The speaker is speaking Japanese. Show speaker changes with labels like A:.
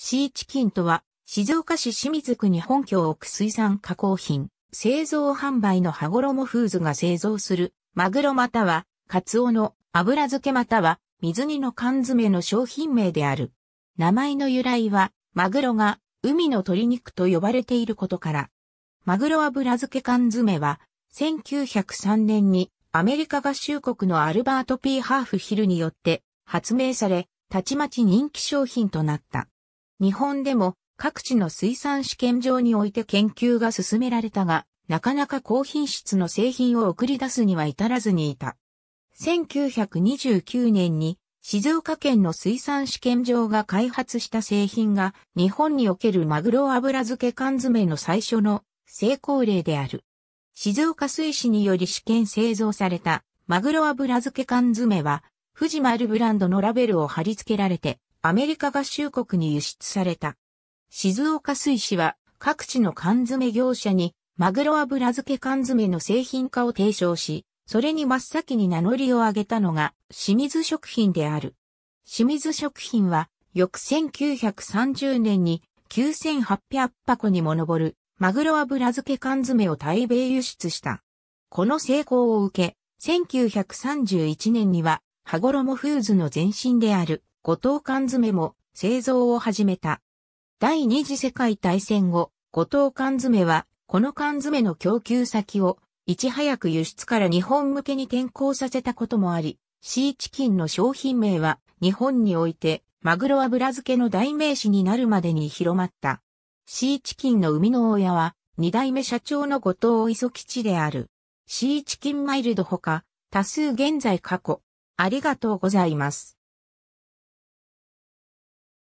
A: シーチキンとは、静岡市清水区に本拠を置く水産加工品、製造販売の羽衣フーズが製造する、マグロまたは、カツオの油漬けまたは、水煮の缶詰の商品名である。名前の由来は、マグロが海の鶏肉と呼ばれていることから。マグロ油漬け缶詰は、1903年にアメリカ合衆国のアルバート・ P・ ハーフヒルによって発明され、たちまち人気商品となった。日本でも各地の水産試験場において研究が進められたが、なかなか高品質の製品を送り出すには至らずにいた。1929年に静岡県の水産試験場が開発した製品が日本におけるマグロ油漬け缶詰の最初の成功例である。静岡水市により試験製造されたマグロ油漬け缶詰は富士丸ブランドのラベルを貼り付けられてアメリカ合衆国に輸出された。静岡水市は各地の缶詰業者にマグロ油漬け缶詰の製品化を提唱し、それに真っ先に名乗りを上げたのが清水食品である。清水食品は翌1930年に9800箱にも上るマグロ油漬け缶詰を対米輸出した。この成功を受け、1931年には、羽衣フーズの前身である、五島缶詰も製造を始めた。第二次世界大戦後、五島缶詰は、この缶詰の供給先を、いち早く輸出から日本向けに転向させたこともあり、シーチキンの商品名は、日本において、マグロ油漬けの代名詞になるまでに広まった。シーチキンの生みの親は、二代目社長の後藤磯吉である。シーチキンマイルドほか、多数現在過去。ありがとうございます。